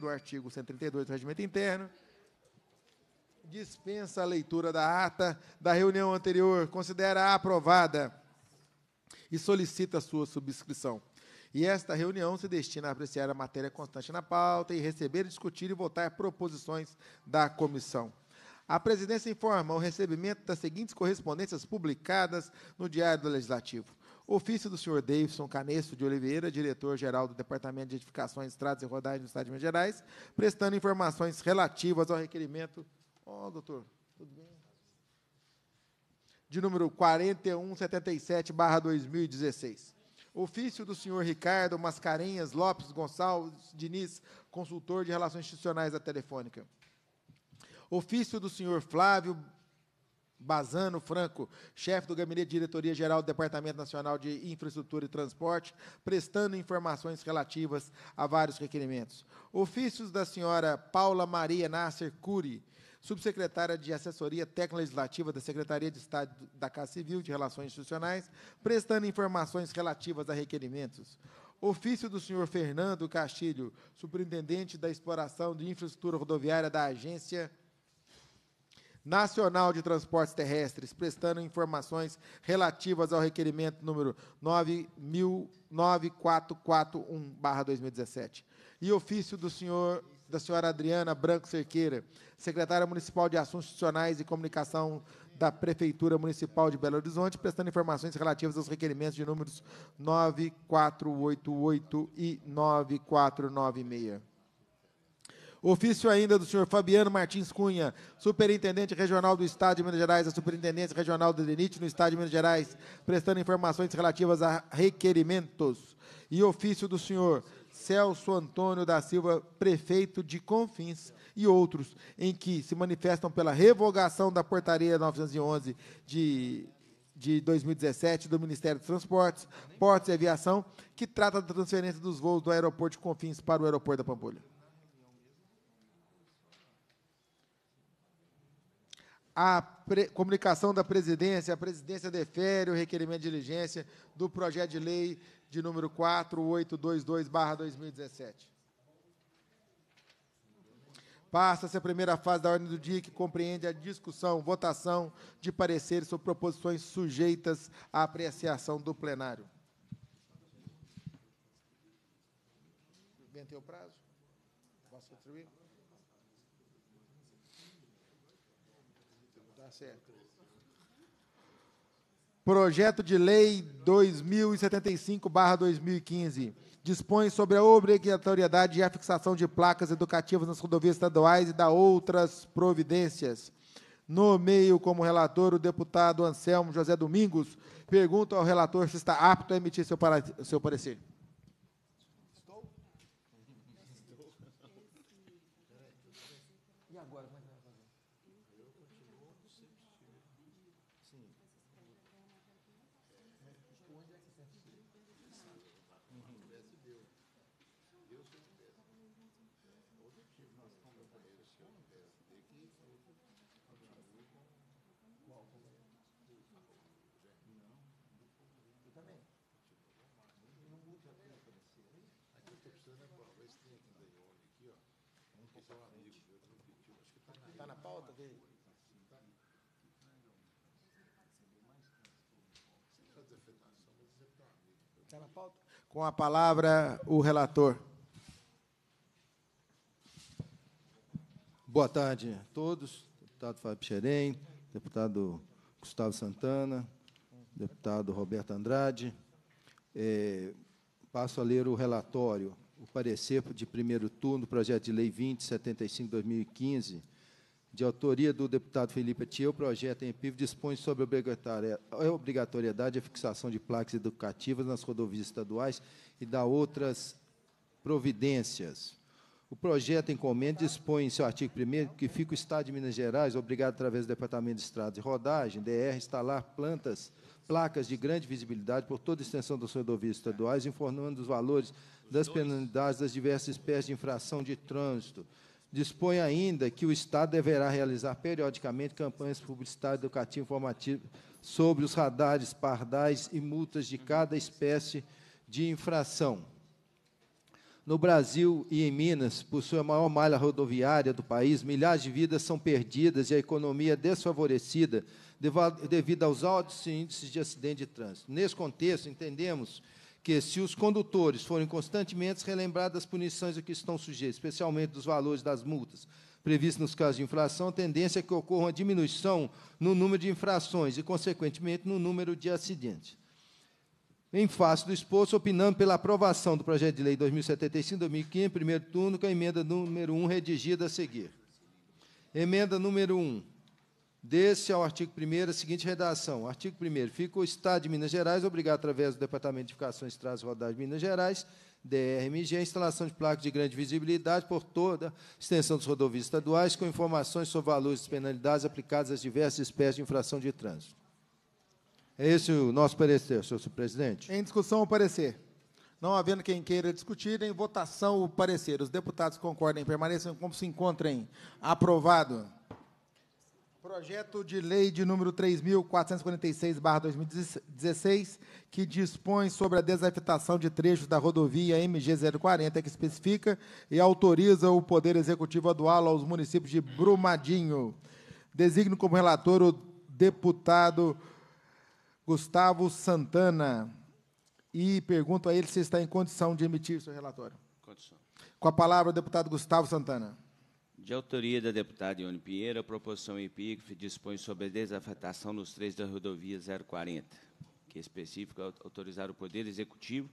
do artigo 132 do Regimento Interno, dispensa a leitura da ata da reunião anterior, considera aprovada e solicita sua subscrição. E esta reunião se destina a apreciar a matéria constante na pauta e receber, discutir e votar proposições da comissão. A presidência informa o recebimento das seguintes correspondências publicadas no Diário do Legislativo. Ofício do senhor Davidson Canesso de Oliveira, diretor-geral do Departamento de Edificações, Estradas e Rodagens do Estado de Minas Gerais, prestando informações relativas ao requerimento. Ó, oh, doutor, tudo bem? De número 4177-2016. Ofício do senhor Ricardo Mascarenhas Lopes Gonçalves Diniz, consultor de Relações Institucionais da Telefônica. Ofício do senhor Flávio Bazano Franco, chefe do Gabinete de Diretoria Geral do Departamento Nacional de Infraestrutura e Transporte, prestando informações relativas a vários requerimentos. Ofícios da senhora Paula Maria Nasser Cury, subsecretária de Assessoria Técnica legislativa da Secretaria de Estado da Casa Civil de Relações Institucionais, prestando informações relativas a requerimentos. Ofício do senhor Fernando Castilho, superintendente da exploração de infraestrutura rodoviária da Agência Nacional de Transportes Terrestres, prestando informações relativas ao requerimento número 9.9441-2017. E ofício do senhor da senhora Adriana Branco Cerqueira, secretária municipal de Assuntos Institucionais e Comunicação da Prefeitura Municipal de Belo Horizonte, prestando informações relativas aos requerimentos de números 9488 e 9496. Ofício ainda do senhor Fabiano Martins Cunha, Superintendente Regional do Estado de Minas Gerais, a Superintendência Regional do DENIT no Estado de Minas Gerais, prestando informações relativas a requerimentos. E ofício do senhor Celso Antônio da Silva, prefeito de Confins, e outros, em que se manifestam pela revogação da Portaria 911 de, de 2017 do Ministério dos Transportes, Portos e Aviação, que trata da transferência dos voos do aeroporto de Confins para o aeroporto da Pampulha. a comunicação da presidência, a presidência defere o requerimento de diligência do projeto de lei de número 4822-2017. Passa-se a primeira fase da ordem do dia, que compreende a discussão, votação de pareceres sobre proposições sujeitas à apreciação do plenário. Inventei o prazo? Posso contribuir? Tá Projeto de Lei 2075-2015 dispõe sobre a obrigatoriedade de fixação de placas educativas nas rodovias estaduais e da outras providências. No meio, como relator, o deputado Anselmo José Domingos pergunta ao relator se está apto a emitir seu, para... seu parecer. aqui da Ione aqui, ó. Um é um amigo Acho que está na, tá na pauta dele? Tá Com a palavra, o relator. Boa tarde a todos. Deputado Fábio Xerém, deputado Gustavo Santana, deputado Roberto Andrade. É, passo a ler o relatório o parecer de primeiro turno do projeto de lei 2075-2015, de autoria do deputado Felipe Atiel, o projeto em PIV dispõe sobre a é obrigatoriedade a fixação de placas educativas nas rodovias estaduais e da outras providências. O projeto em comenda dispõe, em seu artigo 1 que fica o Estado de Minas Gerais obrigado, através do Departamento de Estradas e Rodagem, DR, instalar plantas, placas de grande visibilidade por toda a extensão das rodovias estaduais, informando os valores das penalidades das diversas espécies de infração de trânsito. Dispõe ainda que o Estado deverá realizar periodicamente campanhas publicitárias, educativas, informativas sobre os radares pardais e multas de cada espécie de infração. No Brasil e em Minas, por sua maior malha rodoviária do país, milhares de vidas são perdidas e a economia desfavorecida devido aos altos índices de acidente de trânsito. Nesse contexto, entendemos que, se os condutores forem constantemente relembrados das punições a que estão sujeitos, especialmente dos valores das multas previstas nos casos de infração, a tendência é que ocorra uma diminuição no número de infrações e, consequentemente, no número de acidentes. Em face do exposto, opinando pela aprovação do projeto de lei 2075-2015, primeiro turno, com a emenda número 1 redigida a seguir. Emenda número 1 desse ao artigo 1 a seguinte redação. Artigo 1 fica o Estado de Minas Gerais obrigado, através do Departamento de Edificações e Trás Rodadas de Minas Gerais, DRMG, a instalação de placas de grande visibilidade por toda a extensão dos rodovias estaduais, com informações sobre valores e penalidades aplicadas às diversas espécies de infração de trânsito. É esse o nosso parecer, senhor presidente. Em discussão, o parecer. Não havendo quem queira discutir, em votação, o parecer. Os deputados concordem, permaneçam como se encontrem. Aprovado. Projeto de lei de número 3.446-2016, que dispõe sobre a desafetação de trechos da rodovia MG040, que especifica e autoriza o Poder Executivo a doá-lo aos municípios de Brumadinho. Designo como relator o deputado Gustavo Santana. E pergunto a ele se está em condição de emitir seu relatório. Condição. Com a palavra, o deputado Gustavo Santana. De autoria da deputada Ione Pinheiro, a proposição epígrafe dispõe sobre a desafetação dos três da rodovia 040, que é específica autorizar o Poder Executivo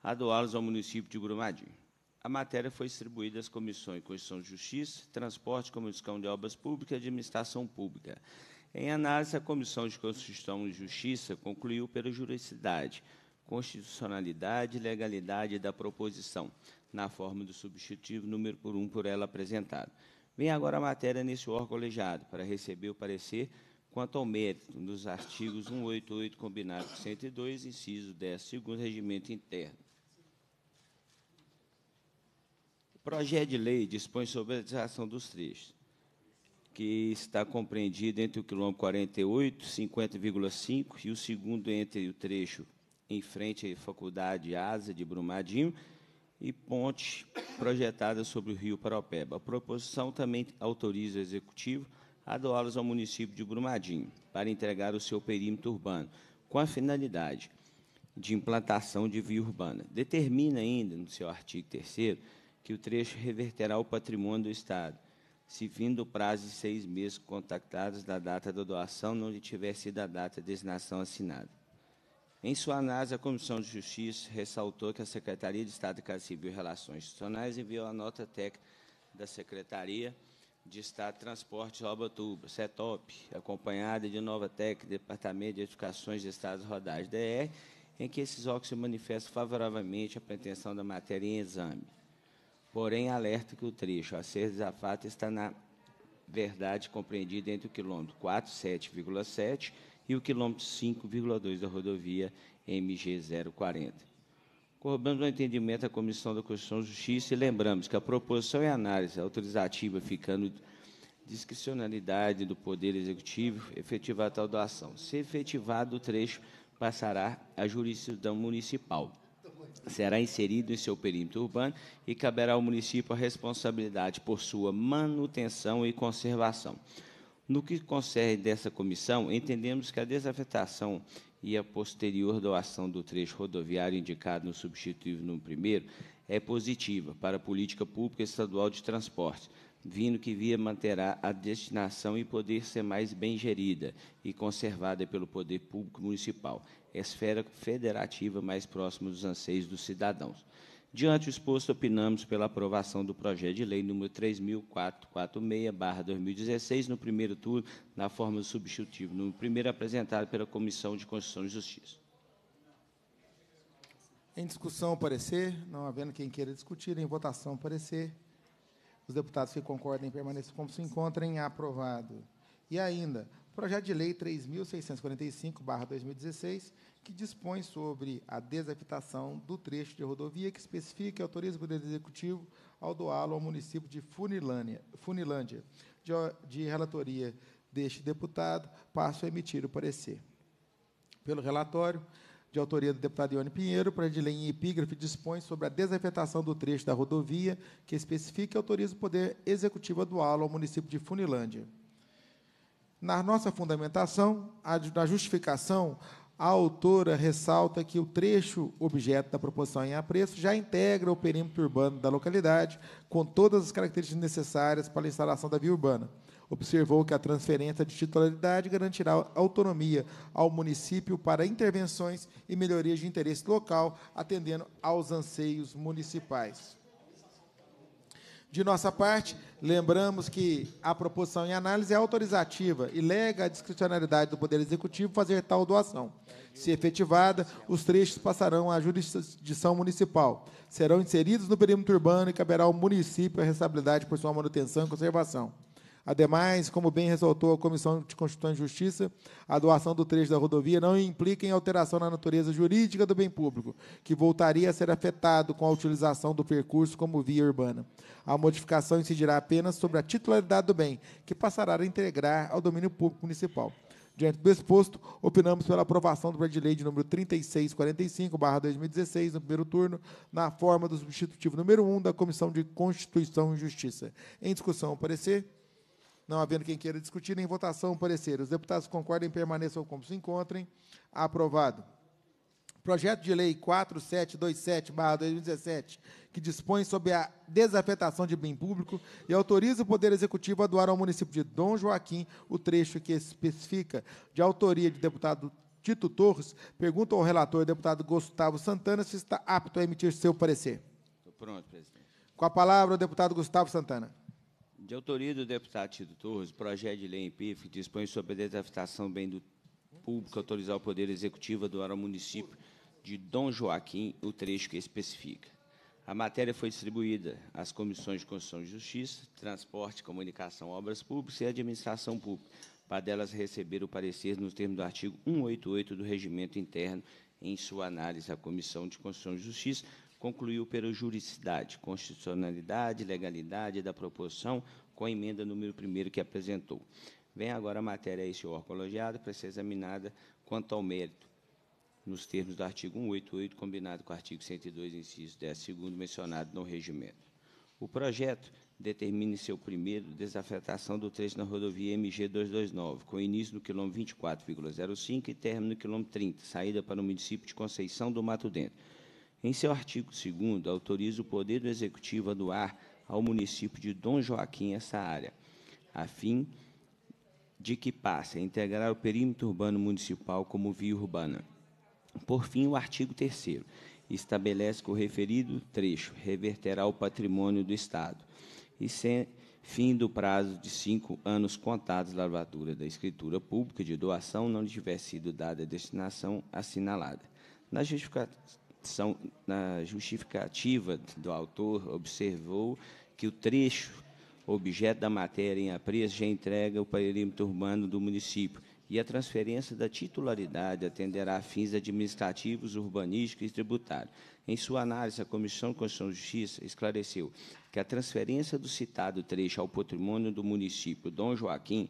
a doá-los ao município de Brumadinho. A matéria foi distribuída às comissões Constituição e Justiça, Transporte, Comissão de Obras Públicas e Administração Pública. Em análise, a Comissão de Constituição e Justiça concluiu pela juridicidade, constitucionalidade e legalidade da proposição, na forma do substitutivo número por um por ela apresentado. Vem agora a matéria nesse órgão colegiado para receber o parecer quanto ao mérito dos artigos 188 combinado com 102, inciso 10, segundo regimento interno. O projeto de lei dispõe sobre a desação dos trechos, que está compreendido entre o quilômetro 48, 50,5 e o segundo entre o trecho em frente à Faculdade Asa de Brumadinho e ponte projetada sobre o rio Paropeba. A proposição também autoriza o Executivo a doá-los ao município de Brumadinho para entregar o seu perímetro urbano, com a finalidade de implantação de via urbana. Determina ainda, no seu artigo 3 que o trecho reverterá ao patrimônio do Estado, se vindo o prazo de seis meses contactados da data da doação não lhe tiver sido a data de designação assinada. Em sua análise, a Comissão de Justiça ressaltou que a Secretaria de Estado de Casa Civil e Relações Institucionais enviou a nota técnica da Secretaria de Estado de Transporte Ubatuba, CETOP, acompanhada de Nova Tec, Departamento de Educações de Estados Rodais, DR, em que esses óculos se manifestam favoravelmente à pretensão da matéria em exame. Porém, alerta que o trecho a ser desafado está, na verdade, compreendido entre o quilômetro 47,7 e o quilômetro 5,2 da rodovia MG 040. Corroboramos o entendimento da Comissão da Constituição e Justiça e lembramos que a proposição e análise autorizativa ficando discricionalidade do Poder Executivo efetivar tal doação. Se efetivado o trecho, passará à jurisdição municipal. Será inserido em seu perímetro urbano e caberá ao município a responsabilidade por sua manutenção e conservação. No que concerne dessa comissão, entendemos que a desafetação e a posterior doação do trecho rodoviário indicado no substitutivo no primeiro é positiva para a política pública estadual de transporte, vindo que via manterá a destinação e poder ser mais bem gerida e conservada pelo poder público municipal, esfera federativa mais próxima dos anseios dos cidadãos. Diante do exposto, opinamos pela aprovação do projeto de lei número 3.446-2016, no primeiro turno, na forma do substitutivo, no primeiro apresentado pela Comissão de Constituição e Justiça. Em discussão, parecer. Não havendo quem queira discutir, em votação, parecer. Os deputados que concordem permaneçam como se encontrem. Aprovado. E ainda, Projeto de Lei 3.645-2016, que dispõe sobre a desafetação do trecho de rodovia que especifica e autoriza o Poder Executivo ao doá-lo ao município de Funilândia. Funilândia. De, de relatoria deste deputado, passo a emitir o parecer. Pelo relatório, de autoria do deputado Ione Pinheiro, projeto de lei em epígrafe, dispõe sobre a desafetação do trecho da rodovia que especifica e autoriza o Poder Executivo a doá-lo ao município de Funilândia. Na nossa fundamentação, na justificação, a autora ressalta que o trecho objeto da proposição em apreço já integra o perímetro urbano da localidade, com todas as características necessárias para a instalação da via urbana. Observou que a transferência de titularidade garantirá autonomia ao município para intervenções e melhorias de interesse local, atendendo aos anseios municipais. De nossa parte, lembramos que a proposição em análise é autorizativa e lega à discricionalidade do Poder Executivo fazer tal doação. Se efetivada, os trechos passarão à jurisdição municipal, serão inseridos no perímetro urbano e caberá ao município a responsabilidade por sua manutenção e conservação. Ademais, como bem ressaltou a Comissão de Constituição e Justiça, a doação do trecho da rodovia não implica em alteração na natureza jurídica do bem público, que voltaria a ser afetado com a utilização do percurso como via urbana. A modificação incidirá apenas sobre a titularidade do bem, que passará a integrar ao domínio público municipal. Diante do exposto, opinamos pela aprovação do projeto de lei de número 3645-2016, no primeiro turno, na forma do substitutivo número 1 da Comissão de Constituição e Justiça. Em discussão, o parecer. Não havendo quem queira discutir, em votação parecer. Os deputados concordem, permaneçam como se encontrem. Aprovado. Projeto de Lei 4727-2017, que dispõe sobre a desafetação de bem público e autoriza o Poder Executivo a doar ao município de Dom Joaquim o trecho que especifica, de autoria de deputado Tito Torres, pergunta ao relator, deputado Gustavo Santana, se está apto a emitir seu parecer. Estou pronto, presidente. Com a palavra, o deputado Gustavo Santana. De autoria do deputado Tito Torres, projeto de lei em PIF dispõe sobre a desafetação bem do público autorizar o Poder Executivo a doar ao município de Dom Joaquim o trecho que especifica. A matéria foi distribuída às comissões de Constituição e Justiça, Transporte, Comunicação, Obras Públicas e Administração Pública, para delas receber o parecer nos termos do artigo 188 do Regimento Interno em sua análise à Comissão de Constituição e Justiça, concluiu pela juridicidade, constitucionalidade, legalidade da proposição com a emenda número 1 que apresentou. Vem agora a matéria a este órgão elogiado para ser examinada quanto ao mérito, nos termos do artigo 188, combinado com o artigo 102, inciso 10, segundo mencionado no regimento. O projeto determina em seu primeiro desafetação do trecho na rodovia MG 229, com início no quilômetro 24,05 e término no quilômetro 30, saída para o município de Conceição do Mato Dentro em seu artigo 2 autoriza o poder do executivo a doar ao município de Dom Joaquim essa área, a fim de que passe a integrar o perímetro urbano municipal como via urbana. Por fim, o artigo 3 estabelece que o referido trecho reverterá ao patrimônio do Estado e sem fim do prazo de cinco anos contados da lavratura da escritura pública de doação não lhe tiver sido dada a destinação assinalada. Na justificação são, na justificativa do autor, observou que o trecho objeto da matéria em apreço já entrega o perímetro urbano do município e a transferência da titularidade atenderá a fins administrativos, urbanísticos e tributários. Em sua análise, a Comissão de Constituição e Justiça esclareceu que a transferência do citado trecho ao patrimônio do município Dom Joaquim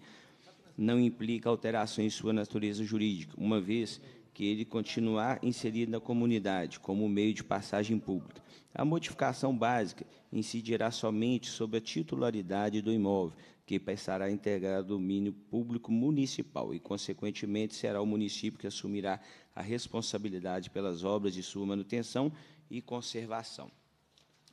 não implica alteração em sua natureza jurídica, uma vez que ele continuar inserido na comunidade como meio de passagem pública. A modificação básica incidirá somente sobre a titularidade do imóvel, que passará a integrar o domínio público municipal e, consequentemente, será o município que assumirá a responsabilidade pelas obras de sua manutenção e conservação.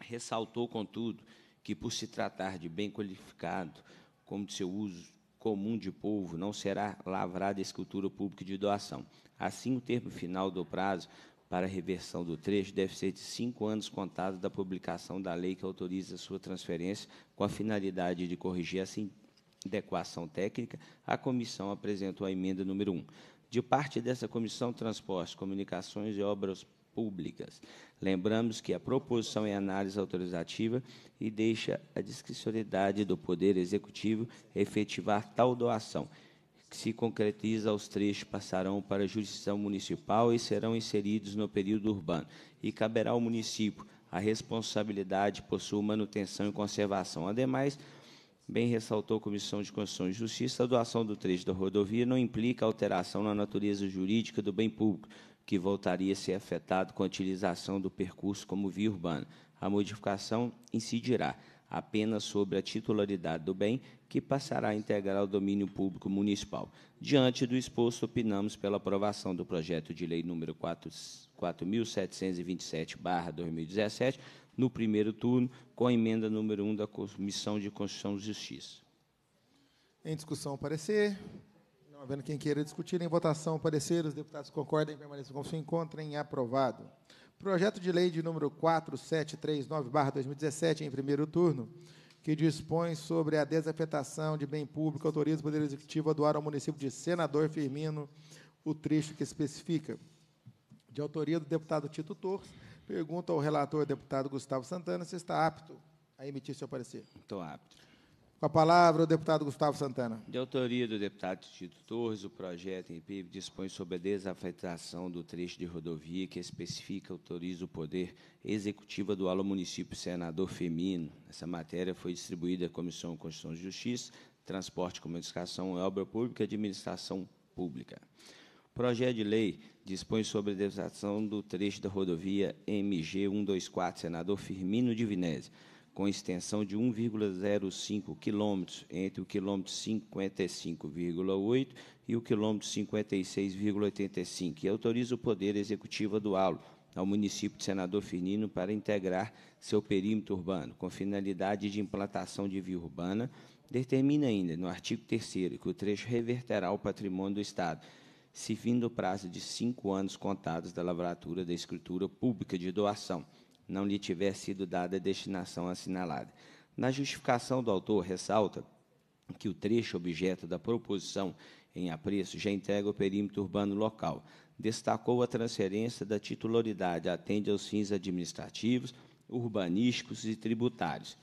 Ressaltou, contudo, que, por se tratar de bem qualificado, como de seu uso comum de povo, não será lavrada escultura pública de doação. Assim, o termo final do prazo para reversão do trecho deve ser de cinco anos contados da publicação da lei que autoriza a sua transferência, com a finalidade de corrigir essa adequação técnica. A comissão apresentou a emenda número 1. De parte dessa comissão, transportes, comunicações e obras públicas. Lembramos que a proposição é análise autorizativa e deixa a discricionalidade do Poder Executivo efetivar tal doação que se concretiza os trechos passarão para a jurisdição municipal e serão inseridos no período urbano. E caberá ao município a responsabilidade por sua manutenção e conservação. Ademais, bem ressaltou a Comissão de Constituição e Justiça, a doação do trecho da rodovia não implica alteração na natureza jurídica do bem público, que voltaria a ser afetado com a utilização do percurso como via urbana. A modificação incidirá apenas sobre a titularidade do bem, que passará a integrar o domínio público municipal. Diante do exposto, opinamos pela aprovação do projeto de lei número 4.727-2017, no primeiro turno, com a emenda número 1 da Comissão de Constituição e Justiça. Em discussão, parecer. Não havendo quem queira discutir, em votação, parecer. Os deputados concordem, permaneçam com seu encontro, em aprovado. Projeto de lei de número 4739/2017 em primeiro turno, que dispõe sobre a desafetação de bem público, autoriza o Poder Executivo a doar ao município de Senador Firmino o trecho que especifica. De autoria do deputado Tito Torres, pergunta ao relator deputado Gustavo Santana se está apto a emitir seu parecer. Estou apto. Com a palavra, o deputado Gustavo Santana. De autoria do deputado Tito Torres, o projeto em PIB dispõe sobre a desafetação do trecho de rodovia que especifica e autoriza o poder executivo do alo município senador Femino. Essa matéria foi distribuída à Comissão Constituição e Justiça, Transporte, Comunicação, Obra Pública e Administração Pública. O projeto de lei dispõe sobre a desafetação do trecho da rodovia MG 124, senador Firmino de Vinésia com extensão de 1,05 quilômetros entre o quilômetro 55,8 e o quilômetro 56,85, e autoriza o Poder Executivo a doá-lo ao município de Senador Firmino para integrar seu perímetro urbano, com finalidade de implantação de via urbana, determina ainda, no artigo 3 que o trecho reverterá ao patrimônio do Estado, se fim do prazo de cinco anos contados da lavratura da escritura pública de doação, não lhe tiver sido dada a destinação assinalada. Na justificação do autor, ressalta que o trecho objeto da proposição em apreço já entrega o perímetro urbano local. Destacou a transferência da titularidade, atende aos fins administrativos, urbanísticos e tributários.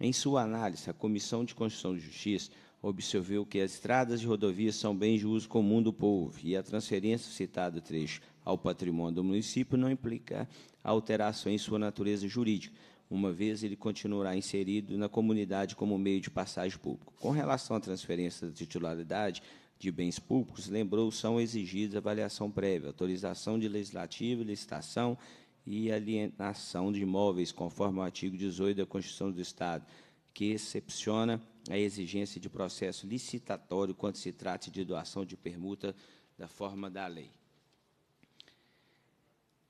Em sua análise, a Comissão de Constituição e Justiça observou que as estradas e rodovias são bens de uso comum do povo e a transferência citada do trecho ao patrimônio do município não implica alteração em sua natureza jurídica, uma vez ele continuará inserido na comunidade como meio de passagem público. Com relação à transferência da titularidade de bens públicos, lembrou, são exigidos avaliação prévia, autorização de legislativa, licitação e alienação de imóveis, conforme o artigo 18 da Constituição do Estado, que excepciona a exigência de processo licitatório quando se trate de doação de permuta da forma da lei.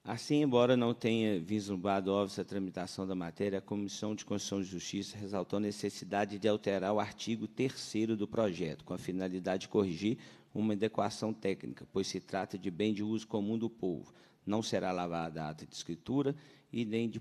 Assim, embora não tenha vislumbrado óbvio a tramitação da matéria, a Comissão de Constituição e Justiça ressaltou a necessidade de alterar o artigo 3 do projeto, com a finalidade de corrigir uma adequação técnica, pois se trata de bem de uso comum do povo. Não será lavada a ata de escritura e nem de,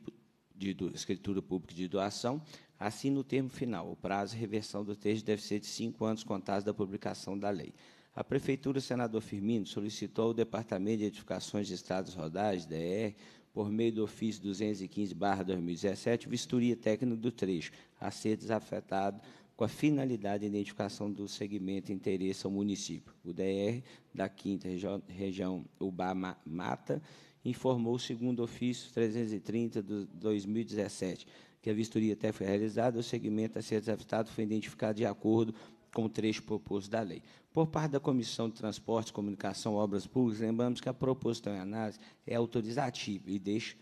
de, escritura pública de doação. Assim, no termo final, o prazo de reversão do texto deve ser de cinco anos contados da publicação da lei. A Prefeitura, senador Firmino, solicitou ao Departamento de Edificações de Estados Rodais, DER, por meio do ofício 215-2017, vistoria técnica do trecho a ser desafetado com a finalidade de identificação do segmento interesse ao município. O DR da 5 região, região Ubá Mata informou o segundo ofício 330 de 2017, que a vistoria técnica realizada, o segmento a ser desafetado foi identificado de acordo com o trecho proposto da lei. Por parte da Comissão de Transportes, Comunicação e Obras Públicas, lembramos que a proposta em análise é autorizativa e deixa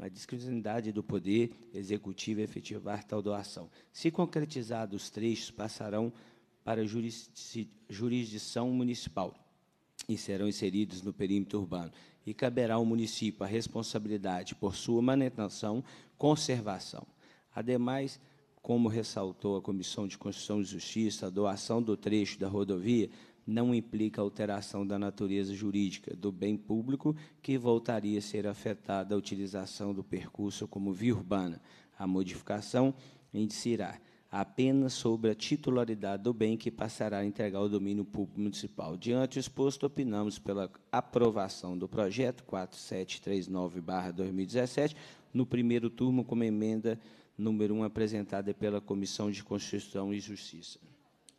a discricionalidade do Poder Executivo efetivar tal doação. Se concretizados os trechos, passarão para jurisdição municipal e serão inseridos no perímetro urbano. E caberá ao município a responsabilidade por sua manutenção, conservação. Ademais, como ressaltou a Comissão de Constituição e Justiça, a doação do trecho da rodovia não implica alteração da natureza jurídica do bem público que voltaria a ser afetada a utilização do percurso como via urbana. A modificação indicirá apenas sobre a titularidade do bem que passará a entregar ao domínio público municipal. Diante exposto, opinamos pela aprovação do projeto 4739-2017, no primeiro turno, como emenda número 1, apresentada pela Comissão de Constituição e Justiça.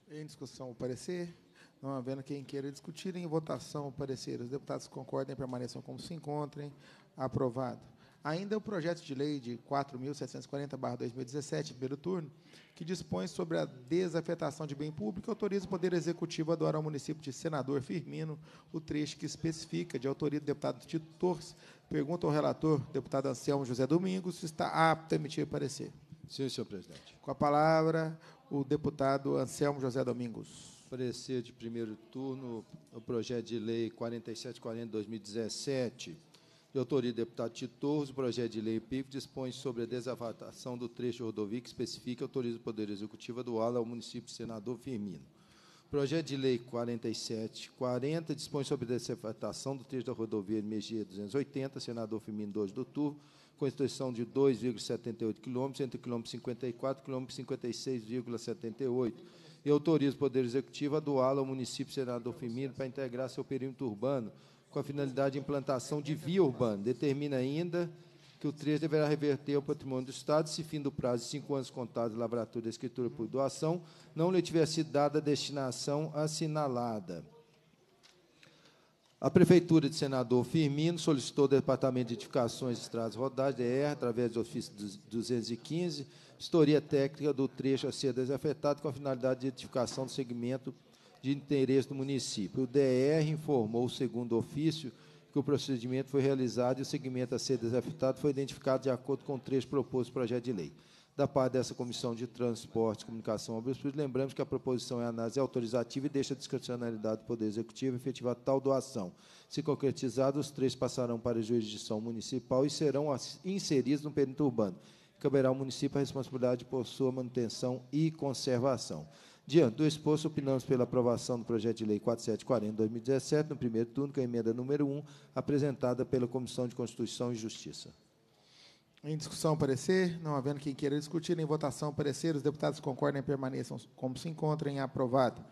Em discussão, o parecer. Não havendo quem queira discutir, em votação, o parecer. Os deputados concordem, permaneçam como se encontrem. Aprovado. Ainda o projeto de lei de 4.740-2017, primeiro turno, que dispõe sobre a desafetação de bem público, autoriza o Poder Executivo a doar ao município de Senador Firmino o trecho que especifica de autoria do deputado Tito Torres Pergunta ao relator, deputado Anselmo José Domingos, se está apto a emitir parecer. Sim, senhor presidente. Com a palavra, o deputado Anselmo José Domingos. Parecer de primeiro turno, o projeto de lei 4740-2017, de autoria do deputado Titorros, o projeto de lei PIF dispõe sobre a desavatação do trecho rodoviário que especifica e autoriza o Poder Executivo a doar ao município senador Firmino. Projeto de Lei 4740 dispõe sobre a desafetação do trecho da rodovia MG 280, senador Firmino 2 do Turvo, com extensão de 2,78 km, entre km, 54 e quilômetro 56,78. E autoriza o Poder Executivo a doá-la ao município senador Firmino para integrar seu perímetro urbano, com a finalidade de implantação de via urbana. Determina ainda que o 3 deverá reverter ao patrimônio do Estado se, fim do prazo de cinco anos contados de lavratura da escritura por doação, não lhe tiver sido dada a destinação assinalada. A Prefeitura de Senador Firmino solicitou ao Departamento de Edificações e Estradas Rodadas, DR, através do ofício 215, historia técnica do trecho a ser desafetado com a finalidade de edificação do segmento de interesse do município. O DR informou, segundo ofício, que o procedimento foi realizado e o segmento a ser desafetado foi identificado de acordo com três propostos do projeto de lei. Da parte dessa Comissão de Transporte, Comunicação e Obras lembramos que a proposição é análise autorizativa e deixa a discricionalidade do Poder Executivo efetivar tal doação. Se concretizado, os três passarão para a jurisdição municipal e serão inseridos no perímetro urbano. Caberá ao município a responsabilidade por sua manutenção e conservação. Diante do exposto, opinamos pela aprovação do projeto de lei 4740 de 2017, no primeiro turno, com a emenda número 1, apresentada pela Comissão de Constituição e Justiça. Em discussão, parecer. Não havendo quem queira discutir, em votação, parecer. Os deputados concordem e permaneçam como se encontrem. Aprovado.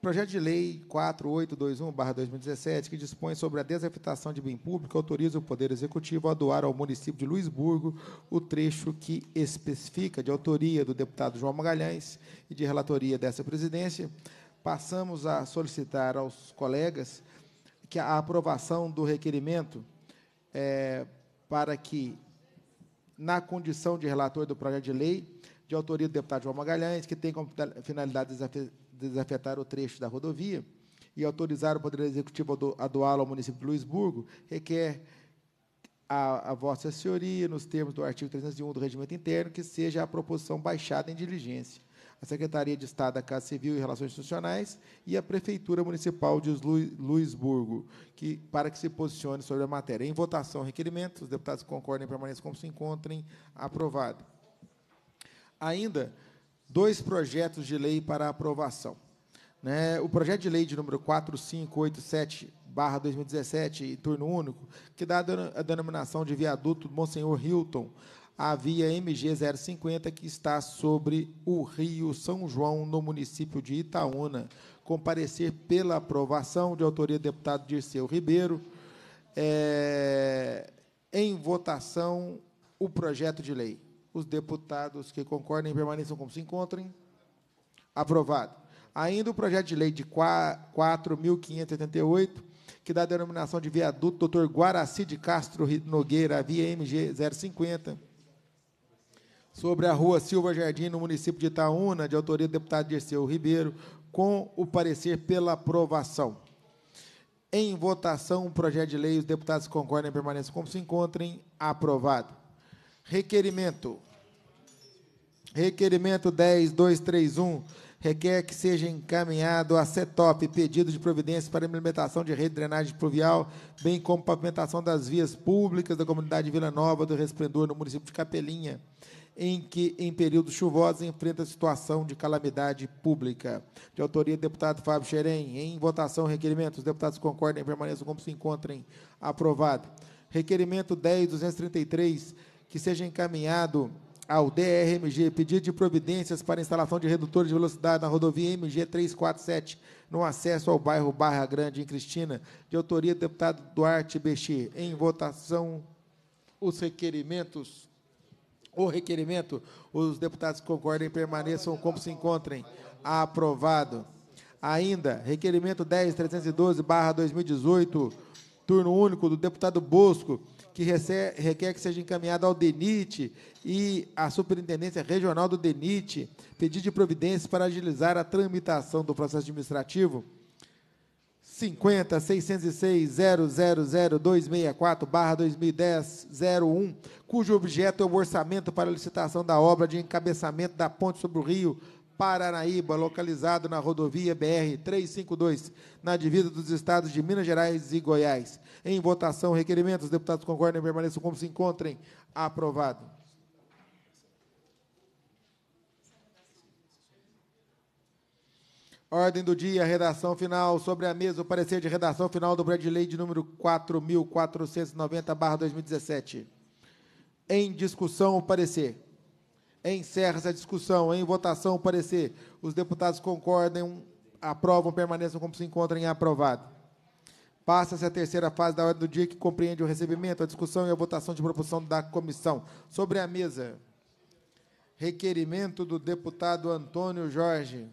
Projeto de Lei 4821-2017, que dispõe sobre a desafetação de bem público, autoriza o Poder Executivo a doar ao município de Luisburgo o trecho que especifica, de autoria do deputado João Magalhães e de relatoria dessa presidência, passamos a solicitar aos colegas que a aprovação do requerimento é, para que, na condição de relator do projeto de lei, de autoria do deputado João Magalhães, que tem como finalidade desafetar desafetar o trecho da rodovia e autorizar o Poder Executivo a doá-lo ao município de Luisburgo, requer a, a, Vossa Senhoria, nos termos do artigo 301 do Regimento Interno, que seja a proposição baixada em diligência. A Secretaria de Estado da Casa Civil e Relações Institucionais e a Prefeitura Municipal de Luisburgo, que, para que se posicione sobre a matéria. Em votação, requerimento. Os deputados concordem permaneçam como se encontrem. Aprovado. Ainda, dois projetos de lei para aprovação. Né? O projeto de lei de número 4587, barra 2017, turno único, que dá a denominação de viaduto Monsenhor Hilton à via MG 050, que está sobre o Rio São João, no município de Itaúna, comparecer pela aprovação de autoria do deputado Dirceu Ribeiro. É, em votação o projeto de lei. Os deputados que concordem permaneçam como se encontrem. Aprovado. Ainda o projeto de lei de 4.588, que dá a denominação de viaduto Dr. Guaraci de Castro Nogueira, via MG 050, sobre a rua Silva Jardim, no município de Itaúna, de autoria do deputado Dirceu Ribeiro, com o parecer pela aprovação. Em votação, o projeto de lei, os deputados que concordem permaneçam como se encontrem. Aprovado. Requerimento. Requerimento 10231 requer que seja encaminhado a CETOP pedido de providência para implementação de rede de drenagem pluvial, bem como pavimentação das vias públicas da comunidade Vila Nova do Resplendor, no município de Capelinha, em que, em períodos chuvosos, enfrenta situação de calamidade pública. De autoria do deputado Fábio Xerém, em votação, requerimentos. Os deputados concordem e permaneçam como se encontrem. Aprovado. Requerimento 10233 que seja encaminhado ao DRMG pedido de providências para instalação de redutor de velocidade na rodovia MG 347, no acesso ao bairro Barra Grande, em Cristina, de autoria do deputado Duarte Bechir Em votação, os requerimentos. O requerimento, os deputados que concordem permaneçam como se encontrem. Aprovado. Ainda, requerimento 10.312, barra 2018, turno único do deputado Bosco, que requer que seja encaminhado ao DENIT e à Superintendência Regional do DENIT, pedido de providências para agilizar a tramitação do processo administrativo 50 606 000 264 2010 01, cujo objeto é o orçamento para licitação da obra de encabeçamento da ponte sobre o Rio Paranaíba, localizado na rodovia BR 352, na divisa dos estados de Minas Gerais e Goiás. Em votação, requerimento. Os deputados concordem e permaneçam como se encontrem. Aprovado. Ordem do dia, redação final sobre a mesa, o parecer de redação final do projeto de lei de número 4.490-2017. Em discussão, o parecer. Encerra-se a discussão. Em votação, o parecer. Os deputados concordam, aprovam, permaneçam como se encontrem aprovado. Passa-se a terceira fase da ordem do dia, que compreende o recebimento, a discussão e a votação de proposição da comissão. Sobre a mesa, requerimento do deputado Antônio Jorge.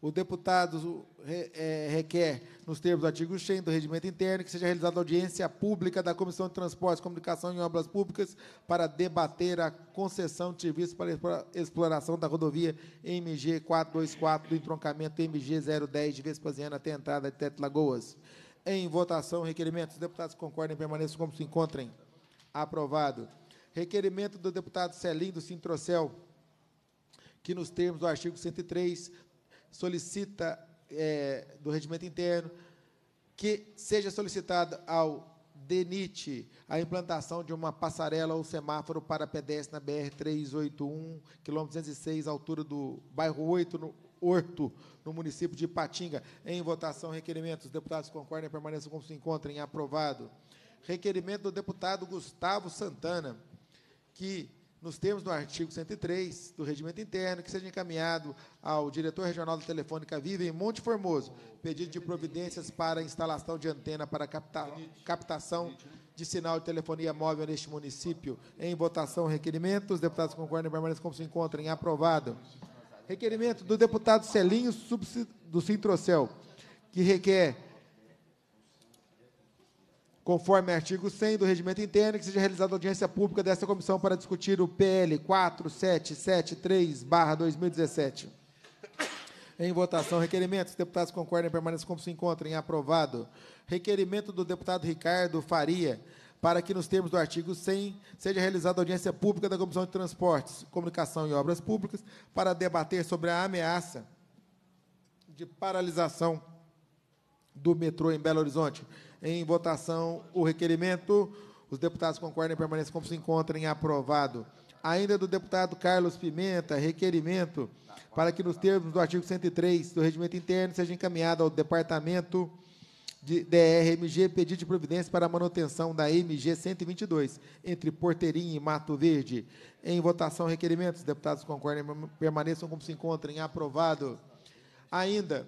O deputado é, requer, nos termos do artigo 100 do Regimento Interno, que seja realizada audiência pública da Comissão de Transportes, Comunicação e Obras Públicas para debater a concessão de serviço para exploração da rodovia MG 424 do entroncamento MG 010 de Vespasiano até a entrada de Teto Lagoas. Em votação, requerimento. Os deputados concordem e permaneçam como se encontrem. Aprovado. Requerimento do deputado Celim do Sintrocel, que nos termos do artigo 103 solicita é, do Regimento Interno que seja solicitada ao DENIT a implantação de uma passarela ou semáforo para pedestre na BR-381, quilômetro 206, altura do bairro 8, no Horto, no município de Ipatinga. Em votação, requerimento. Os deputados concordem e permaneçam como se encontrem. Aprovado. Requerimento do deputado Gustavo Santana, que nos termos do artigo 103 do Regimento Interno, que seja encaminhado ao diretor regional da Telefônica Viva em Monte Formoso, pedido de providências para instalação de antena para capta captação de sinal de telefonia móvel neste município. Em votação, requerimento. Os deputados concordam e permanecem como se encontrem. Aprovado. Requerimento do deputado Celinho, do Cintrocel, que requer Conforme artigo 100 do regimento interno, que seja realizada audiência pública desta comissão para discutir o PL 4773/2017. Em votação, requerimento. Os deputados concordem, permaneçam como se encontrem. Aprovado. Requerimento do deputado Ricardo Faria, para que, nos termos do artigo 100, seja realizada audiência pública da Comissão de Transportes, Comunicação e Obras Públicas, para debater sobre a ameaça de paralisação do metrô em Belo Horizonte em votação o requerimento. Os deputados concordam e permaneçam como se encontrem aprovado. Ainda do deputado Carlos Pimenta, requerimento para que, nos termos do artigo 103 do Regimento Interno, seja encaminhado ao Departamento de DRMG pedido de providência para a manutenção da MG 122, entre Porteirinha e Mato Verde. Em votação, requerimentos. Os deputados concordam permaneçam como se encontrem. Aprovado. Ainda,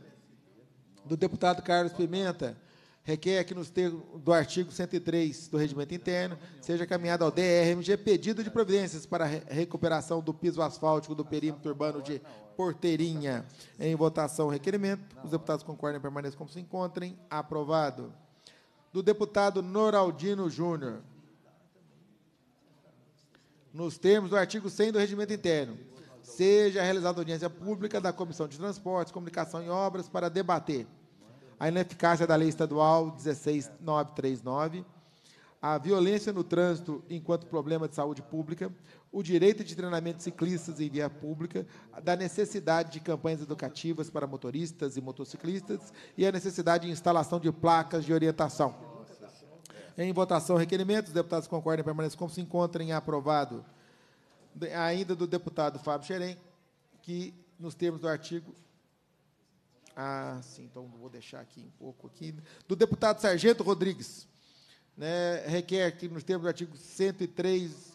do deputado Carlos Pimenta, requer que nos termos do artigo 103 do Regimento Interno seja caminhado ao DRMG pedido de providências para recuperação do piso asfáltico do perímetro urbano de Porteirinha. Em votação o requerimento, os deputados concordem e permaneçam como se encontrem. Aprovado. Do deputado Noraldino Júnior. Nos termos do artigo 100 do Regimento Interno, seja realizada audiência pública da Comissão de Transportes, Comunicação e Obras para debater a ineficácia da lei estadual 16939, a violência no trânsito enquanto problema de saúde pública, o direito de treinamento de ciclistas em via pública, da necessidade de campanhas educativas para motoristas e motociclistas e a necessidade de instalação de placas de orientação. Em votação, requerimento, os deputados concordem e permanecem como se encontrem aprovado. Ainda do deputado Fábio Xerém, que, nos termos do artigo ah, sim, então vou deixar aqui um pouco aqui. Do deputado Sargento Rodrigues. Né, requer que, nos termos do artigo 103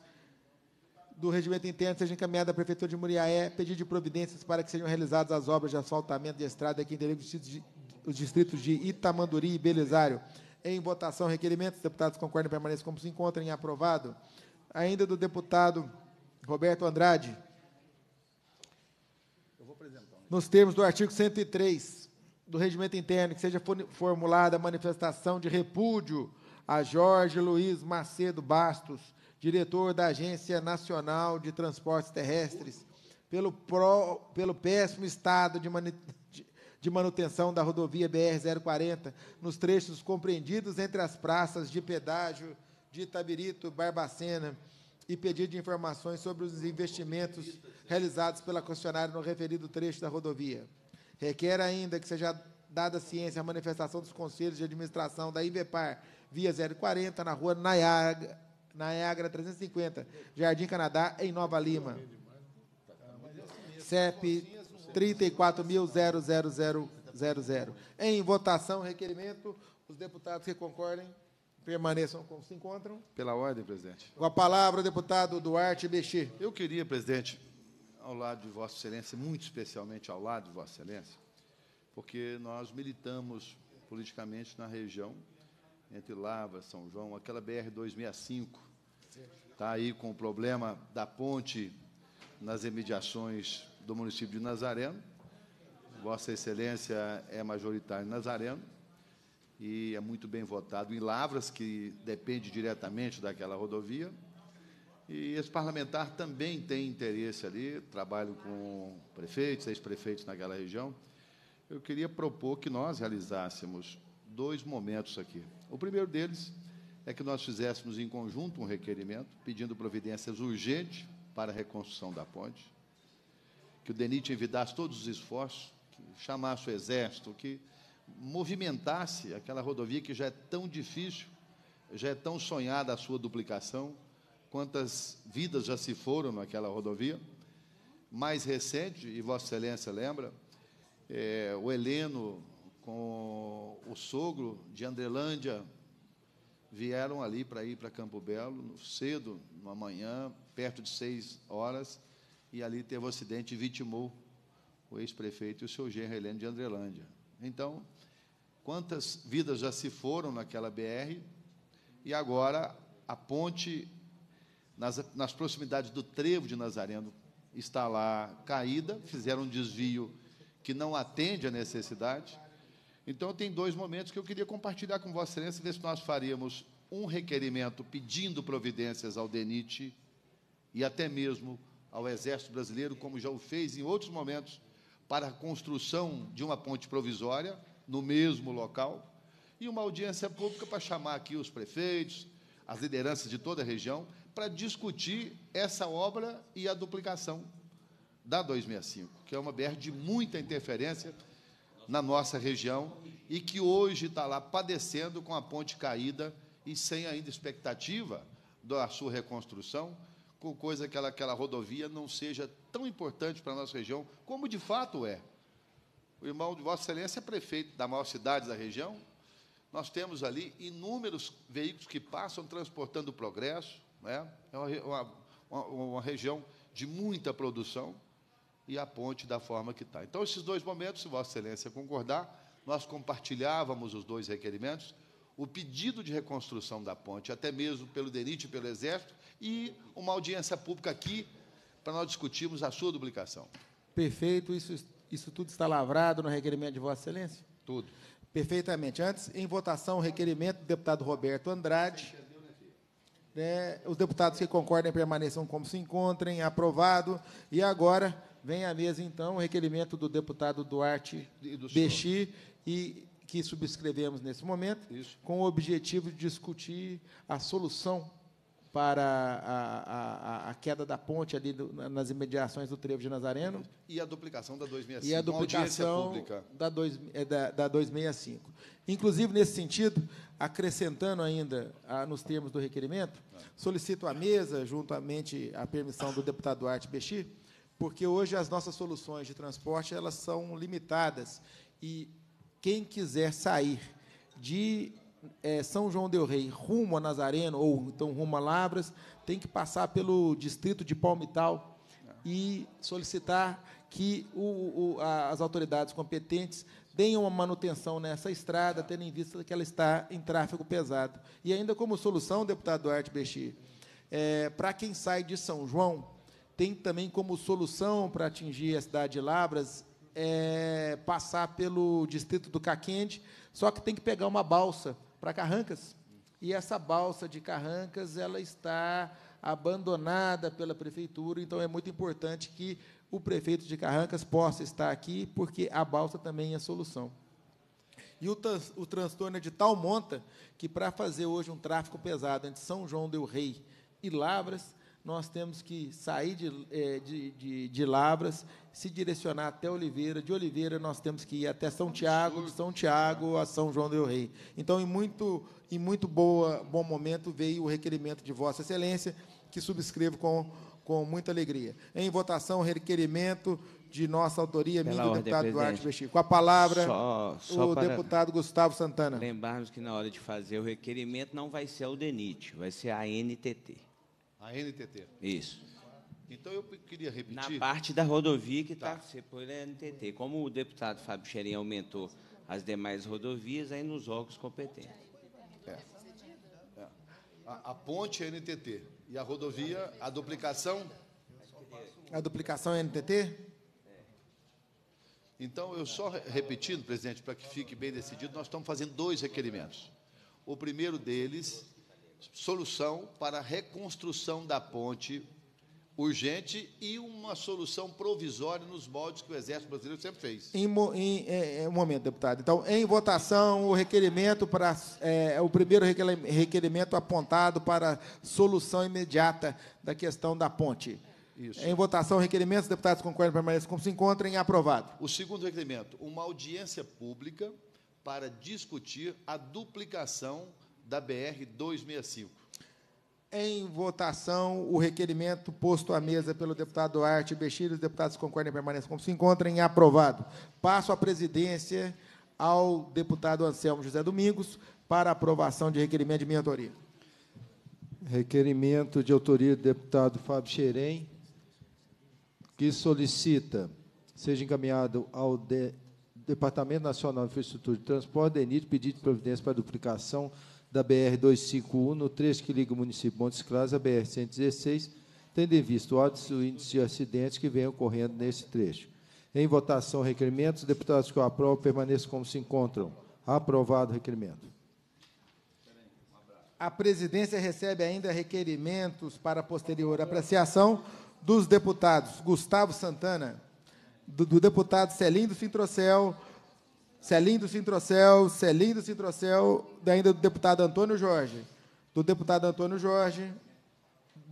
do regimento interno, seja encaminhada à Prefeitura de Muriaé pedido de providências para que sejam realizadas as obras de asfaltamento de estrada em interligam os distritos de Itamanduri e Belisário. Em votação, requerimentos. Os deputados concordam e permaneçam como se encontrem. Em aprovado. Ainda do deputado Roberto Andrade nos termos do artigo 103 do Regimento Interno, que seja formulada a manifestação de repúdio a Jorge Luiz Macedo Bastos, diretor da Agência Nacional de Transportes Terrestres, pelo, pro, pelo péssimo estado de, mani, de, de manutenção da rodovia BR-040, nos trechos compreendidos entre as praças de pedágio de Itabirito, Barbacena e pedido de informações sobre os investimentos realizados pela concessionária no referido trecho da rodovia. Requer ainda que seja dada ciência à manifestação dos conselhos de administração da IVEPAR, via 040 na rua Nayaga 350, Jardim Canadá, em Nova Lima. CEP 34.000. Em votação, requerimento, os deputados que concordem permaneçam como se encontram. Pela ordem, presidente. Com a palavra, o deputado Duarte Bexi. Eu queria, presidente, ao lado de Vossa Excelência, muito especialmente ao lado de Vossa Excelência, porque nós militamos politicamente na região entre Lava, São João, aquela BR 265 está aí com o problema da ponte nas imediações do município de Nazareno. Vossa Excelência é majoritário em Nazareno e é muito bem votado em Lavras, que depende diretamente daquela rodovia. E esse parlamentar também tem interesse ali, trabalho com prefeitos, ex-prefeitos naquela região. Eu queria propor que nós realizássemos dois momentos aqui. O primeiro deles é que nós fizéssemos em conjunto um requerimento pedindo providências urgentes para a reconstrução da ponte, que o DENIT envidasse todos os esforços, que chamasse o Exército, que movimentasse aquela rodovia que já é tão difícil, já é tão sonhada a sua duplicação, quantas vidas já se foram naquela rodovia. Mais recente, e Vossa Excelência lembra, é, o Heleno com o sogro de Andrelândia vieram ali para ir para Campo Belo, cedo, numa manhã, perto de seis horas, e ali teve um acidente e vitimou o ex-prefeito e o seu genro Heleno de Andrelândia. Então, Quantas vidas já se foram naquela BR? E agora a ponte nas, nas proximidades do Trevo de Nazareno está lá caída, fizeram um desvio que não atende à necessidade. Então, tem dois momentos que eu queria compartilhar com Vossa Excelência, ver se nós faríamos um requerimento pedindo providências ao DENIT e até mesmo ao Exército Brasileiro, como já o fez em outros momentos, para a construção de uma ponte provisória no mesmo local, e uma audiência pública para chamar aqui os prefeitos, as lideranças de toda a região, para discutir essa obra e a duplicação da 265, que é uma BR de muita interferência na nossa região e que hoje está lá padecendo com a ponte caída e sem ainda expectativa da sua reconstrução, com coisa que aquela, aquela rodovia não seja tão importante para a nossa região como de fato é o irmão de Vossa Excelência é prefeito da maior cidade da região. Nós temos ali inúmeros veículos que passam transportando o progresso. Né? É uma, uma, uma região de muita produção e a ponte da forma que está. Então, esses dois momentos, se Vossa Excelência concordar, nós compartilhávamos os dois requerimentos, o pedido de reconstrução da ponte, até mesmo pelo DENIT e pelo Exército, e uma audiência pública aqui para nós discutirmos a sua duplicação. Perfeito, isso isso tudo está lavrado no requerimento de Vossa Excelência? Tudo. Perfeitamente. Antes, em votação, o requerimento do deputado Roberto Andrade. Né, os deputados que concordem permaneçam como se encontrem. Aprovado. E agora vem à mesa, então, o requerimento do deputado Duarte e Bexi, e que subscrevemos nesse momento, Isso. com o objetivo de discutir a solução para a, a, a, queda da ponte ali do, nas imediações do Trevo de Nazareno. E a duplicação da 265. E a duplicação da, dois, é, da, da 265. Inclusive, nesse sentido, acrescentando ainda, a, nos termos do requerimento, solicito à mesa, juntamente à permissão do deputado Duarte Bexi, porque hoje as nossas soluções de transporte elas são limitadas e quem quiser sair de é, São João del Rei rumo a Nazareno, ou então rumo a Lavras, tem que passar pelo distrito de Palmital e solicitar que o, o, a, as autoridades competentes deem uma manutenção nessa estrada, tendo em vista que ela está em tráfego pesado. E ainda como solução, deputado Duarte Bexi, é, para quem sai de São João, tem também como solução para atingir a cidade de Labras é, passar pelo distrito do Caquende, só que tem que pegar uma balsa para Carrancas. E essa balsa de Carrancas, ela está abandonada pela prefeitura, então é muito importante que o prefeito de Carrancas possa estar aqui, porque a balsa também é solução. E o, trans, o transtorno é de tal monta que, para fazer hoje um tráfego pesado entre São João del Rei e Lavras, nós temos que sair de, é, de, de, de Labras, se direcionar até Oliveira. De Oliveira, nós temos que ir até São Tiago, de São Tiago a São João del Rei. Então, em muito, em muito boa, bom momento, veio o requerimento de Vossa Excelência, que subscrevo com, com muita alegria. Em votação, requerimento de nossa autoria, minha do deputado Duarte Bexi. Com a palavra, só, só o deputado Gustavo Santana. Lembrarmos que na hora de fazer o requerimento não vai ser o DENIT, vai ser a NTT. A NTT. Isso. Então eu queria repetir. Na parte da rodovia que está tá. por NTT. Como o deputado Fábio Xerim aumentou as demais rodovias, aí nos órgãos competentes. É. É. A, a ponte é NTT. E a rodovia, a duplicação? A duplicação é NTT? É. Então, eu só repetindo, presidente, para que fique bem decidido, nós estamos fazendo dois requerimentos. O primeiro deles solução para a reconstrução da ponte urgente e uma solução provisória nos moldes que o Exército Brasileiro sempre fez. Em, em é, é, um momento, deputado. Então, em votação, o requerimento para é, é o primeiro requerimento apontado para solução imediata da questão da ponte. Isso. Em votação, requerimentos, deputados concordam permanece como se encontrem, aprovado. O segundo requerimento, uma audiência pública para discutir a duplicação da BR 265. Em votação, o requerimento posto à mesa pelo deputado Duarte Bechir, os deputados concordem e permanência como se encontrem, aprovado. Passo a presidência ao deputado Anselmo José Domingos para aprovação de requerimento de minha autoria. Requerimento de autoria do deputado Fábio Xerém, que solicita seja encaminhado ao de Departamento Nacional de Infraestrutura e Transporte, DENIT, pedido de providência para duplicação da BR-251, no trecho que liga o município Montes Claros à BR-116, tendo em vista o alto índice de acidentes que vem ocorrendo nesse trecho. Em votação, requerimentos. Deputados que o aprovam permaneçam como se encontram. Aprovado o requerimento. A presidência recebe ainda requerimentos para posterior apreciação dos deputados Gustavo Santana, do, do deputado Celindo Fintrocel, Celindo é do Celindo Cintrocel, é do ainda do deputado Antônio Jorge, do deputado Antônio Jorge,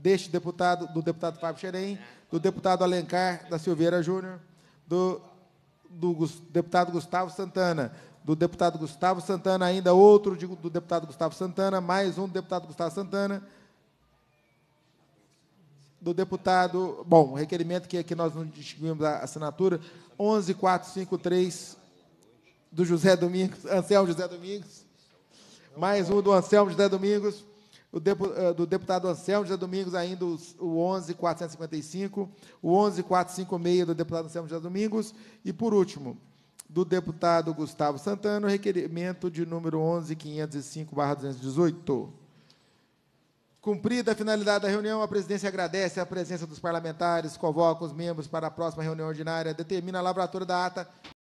deste deputado, do deputado Fábio Xerém, do deputado Alencar da Silveira Júnior, do, do deputado Gustavo Santana, do deputado Gustavo Santana, ainda outro de, do deputado Gustavo Santana, mais um do deputado Gustavo Santana, do deputado. Bom, requerimento que aqui é nós não distinguimos a assinatura, 11453 do José Domingos, Anselmo José Domingos, mais um do Anselmo José Domingos, eh, do deputado Anselmo José Domingos, ainda o 11.455, o 11.456 do deputado Anselmo José Domingos, e, por último, do deputado Gustavo Santana, requerimento de número 11.505-218. Cumprida a finalidade da reunião, a presidência agradece a presença dos parlamentares, convoca os membros para a próxima reunião ordinária, determina a lavratura da ata